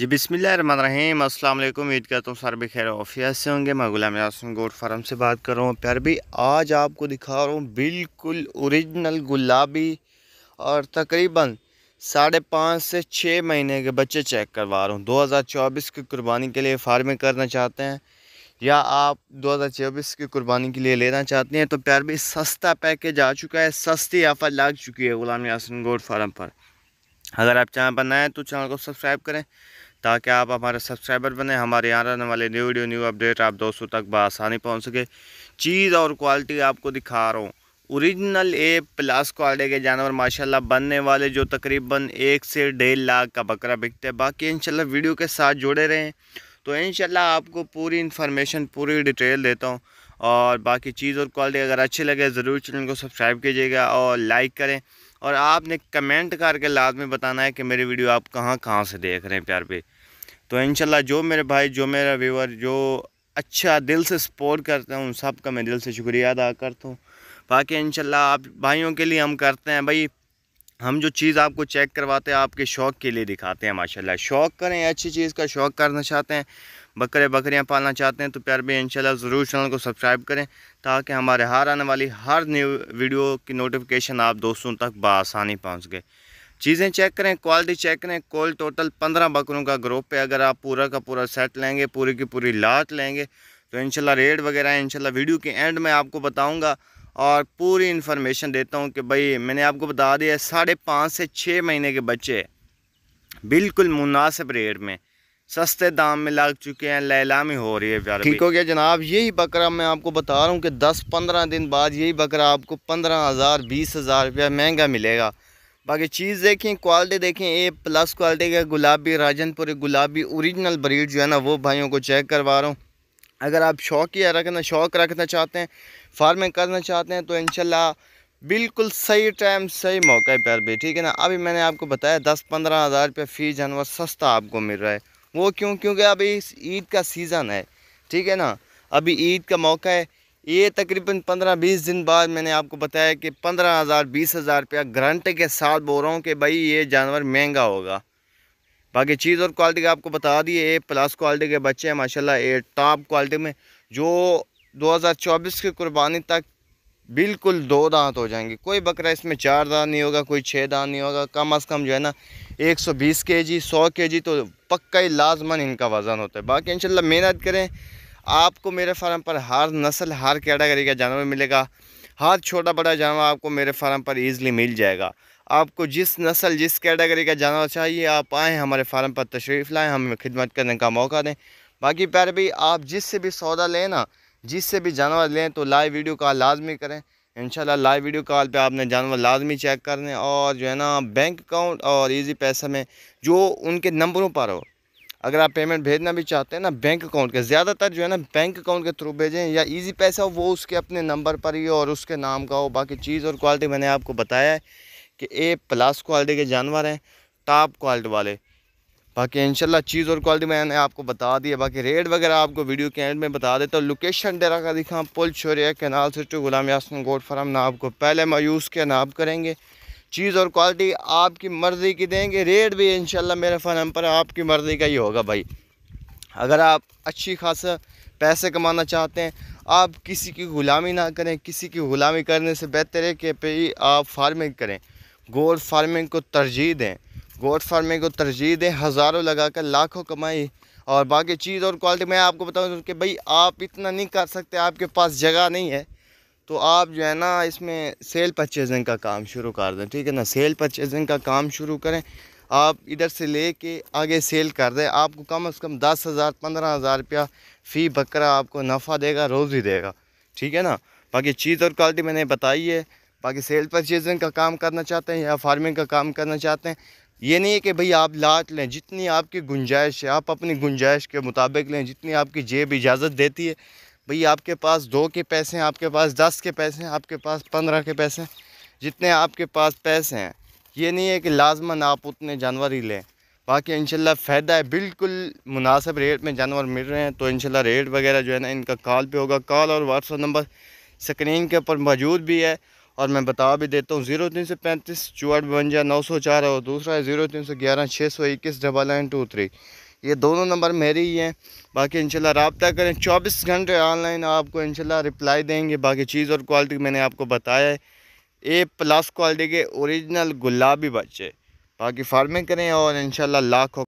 जी बिसमीम अल्लाम उम्मीद करता हूँ सर भी खैर ऑफिया से होंगे मैं गुलाम यासम गोड फार्म से बात कर रहा हूँ प्यार भी आज आपको दिखा रहा हूँ बिल्कुल ओरिजिनल गुलाबी और तकरीबन साढ़े पाँच से छः महीने के बच्चे चेक करवा रहा हूँ 2024 की कुर्बानी के लिए फार्मिंग करना चाहते हैं या आप चौबीस की कुर्बानी के लिए लेना चाहते हैं तो प्यार भी सस्ता पैकेज आ चुका है सस्ती आफत लग चुकी है गुलाम यासम गोड फार्म पर अगर आप चैनल पर तो चैनल को सब्सक्राइब करें ताकि आप हमारे सब्सक्राइबर बने हमारे यहाँ रहने वाले न्यू वीडियो न्यू अपडेट आप दोस्तों तक बसानी पहुँच सके चीज़ और क्वालिटी आपको दिखा रहा हूँ ओरिजिनल ए प्लस क्वालिटी के जानवर माशाल्लाह बनने वाले जो तकरीबन एक से डेढ़ लाख का बकरा बिकते हैं बाकी इंशाल्लाह वीडियो के साथ जुड़े रहें तो इंशाल्लाह आपको पूरी इन्फॉर्मेशन पूरी डिटेल देता हूँ और बाकी चीज़ और क्वालिटी अगर अच्छी लगे ज़रूर चैनल को सब्सक्राइब कीजिएगा और लाइक करें और आपने कमेंट करके लाजमी बताना है कि मेरी वीडियो आप कहाँ कहाँ से देख रहे हैं प्यार पे तो इन जो मेरे भाई जो मेरा व्यूवर जो अच्छा दिल से सपोर्ट करते हैं उन सब का मैं दिल से शुक्रिया अदा करता हूँ बाकी इन आप भाइयों के लिए हम करते हैं भाई हम जो चीज़ आपको चेक करवाते हैं आपके शौक़ के लिए दिखाते हैं माशाल्लाह शौक़ करें अच्छी चीज़ का शौक़ करना चाहते हैं बकरे बकरियां पालना चाहते हैं तो प्यार भी इंशाल्लाह ज़रूर चैनल को सब्सक्राइब करें ताकि हमारे हर आने वाली हर न्यू वीडियो की नोटिफिकेशन आप दोस्तों तक बसानी पहुँच गए चीज़ें चेक करें क्वालिटी चेक करें कोल टोटल पंद्रह बकरों का ग्रुप है अगर आप पूरा का पूरा सेट लेंगे पूरी की पूरी लात लेंगे तो इनशाला रेट वगैरह इनशाला वीडियो के एंड में आपको बताऊँगा और पूरी इन्फॉर्मेशन देता हूँ कि भाई मैंने आपको बता दिया है साढ़े पाँच से छः महीने के बच्चे बिल्कुल मुनासिब रेट में सस्ते दाम में लग चुके हैं लैलामी हो रही है प्यार ठीक हो गया जनाब यही बकरा मैं आपको बता रहा हूँ कि दस पंद्रह दिन बाद यही बकरा आपको पंद्रह हज़ार बीस हज़ार रुपया महंगा मिलेगा बाकी चीज़ देखें क्वालिटी देखें ए प्लस क्वालिटी का गुलाबी राजनपुरी गुलाबी ओरिजिनल ब्रीड जो है ना वो भाइयों को चेक करवा रहा हूँ अगर आप शौक ही रखना शौक रखना चाहते हैं फार्मिंग करना चाहते हैं तो इनशाला बिल्कुल सही टाइम सही मौके पर भी ठीक है ना अभी मैंने आपको बताया दस पंद्रह हज़ार रुपये फ़ी जानवर सस्ता आपको मिल रहा है वो क्यों क्योंकि अभी ईद का सीज़न है ठीक है ना अभी ईद का मौका है ये तकरीबन पंद्रह बीस दिन बाद मैंने आपको बताया कि पंद्रह हज़ार बीस हज़ार रुपया गारंटी के साथ बोल रहा हूँ कि भाई ये जानवर महंगा होगा बाकी चीज़ और क्वालिटी का आपको बता दिए ए प्लस क्वालिटी के बच्चे हैं माशाल्लाह ए टॉप क्वालिटी में जो 2024 की कुर्बानी तक बिल्कुल दो दांत हो जाएंगे कोई बकरा इसमें चार दांत नहीं होगा कोई छः दांत नहीं होगा कम अज़ कम जो है ना 120 केजी 100 केजी तो पक्का ही लाजमन इनका वज़न होता है बाकी इंशाल्लाह मेहनत करें आपको मेरे फार्म पर हर नस्ल हर कैटेगरी का जानवर मिलेगा हर छोटा बड़ा जानवर आपको मेरे फार्म पर ईज़िली मिल जाएगा आपको जिस नस्ल जिस कैटेगरी का जानवर चाहिए आप आएँ हमारे फार्म पर तशरीफ़ लाएँ हमें खिदमत करने का मौका दें बाकी पैर भाई आप जिससे भी सौदा लें ना जिससे भी जानवर लें तो लाइव वीडियो कॉल लाजमी करें शाला लाइव वीडियो कॉल पे आपने जानवर लाजमी चेक करने और जो है ना बैंक अकाउंट और इजी पैसा में जो उनके नंबरों पर हो अगर आप पेमेंट भेजना भी चाहते हैं ना बैंक अकाउंट के ज़्यादातर जो है ना बैंक अकाउंट के थ्रू भेजें या इजी पैसा हो वो उसके अपने नंबर पर ही हो और उसके नाम का हो बाकी चीज़ और क्वालिटी मैंने आपको बताया है कि ए प्लस क्वालिटी के जानवर हैं टॉप क्वालिटी वाले बाकी इनशाला चीज़ और क्वालिटी मैंने आपको बता दी है बाकी रेट वगैरह आपको वीडियो के एंड में बता देता हूँ लोकेशन डेरा का दिखा पुल छोरिया कैनाल से टू गुलाम यासम गोड फराम ना आपको पहले मायूस के ना आप करेंगे चीज़ और क्वालिटी आपकी मर्ज़ी की देंगे रेट भी इन मेरे फ़न पर आपकी मर्ज़ी का ही होगा भाई अगर आप अच्छी खासा पैसे कमाना चाहते हैं आप किसी की गुलामी ना करें किसी की गुलामी करने से बेहतर है कि भाई आप फार्मिंग करें गोड फार्मिंग को तरजीह दें गोड फार्मिंग को तरजीह दें हज़ारों लगा कर लाखों कमाई और बाकी चीज़ और क्वालिटी मैं आपको बताऊँ कि भाई आप इतना नहीं कर सकते आपके पास जगह नहीं है तो आप जो है ना इसमें सेल परचेजिंग का काम शुरू कर दें ठीक है ना सेल परचेजिंग का काम शुरू करें आप इधर से ले के आगे सेल कर दें आपको कम से कम दस हज़ार पंद्रह हज़ार रुपया फ़ी बकरा आपको नफ़ा देगा रोज़ ही देगा ठीक है ना बाकी चीज़ और क्वालिटी मैंने बताई है बाकी सेल परचेजिंग का काम करना चाहते हैं या फार्मिंग का काम करना चाहते हैं ये नहीं है कि भाई आप लाट लें जितनी आपकी गुंजाइश है आप अपनी गुंजाइश के मुताबिक लें जितनी आपकी जेब इजाज़त देती है भाई आपके पास दो के पैसे हैं आपके पास दस के पैसे हैं आपके पास पंद्रह के पैसे हैं जितने आपके पास पैसे हैं ये नहीं है कि लाजमन आप उतने जानवर ही लें बाकी इनशाला फ़ायदा है बिल्कुल मुनासिब रेट में जानवर मिल रहे हैं तो इनशाला रेट वगैरह जो है ना इनका कॉल पर होगा कॉल और व्हाट्सअप नंबर स्क्रीन के ऊपर मौजूद भी है और मैं बता भी देता हूँ जीरो तीन सौ पैंतीस चौहठ बवंजा नौ सौ चार और दूसरा है ज़ीरो तीन सौ ग्यारह छः सौ इक्कीस डबल नाइन टू थ्री ये दोनों नंबर मेरे ही हैं बाकी इंशाल्लाह रबता करें चौबीस घंटे ऑनलाइन आपको इंशाल्लाह रिप्लाई देंगे बाकी चीज़ और क्वालिटी मैंने आपको बताया है ए प्लस क्वालिटी के ओरिजिनल गुलाबी बच्चे बाकी फार्मिंग करें और इंशाल्लाह लाखों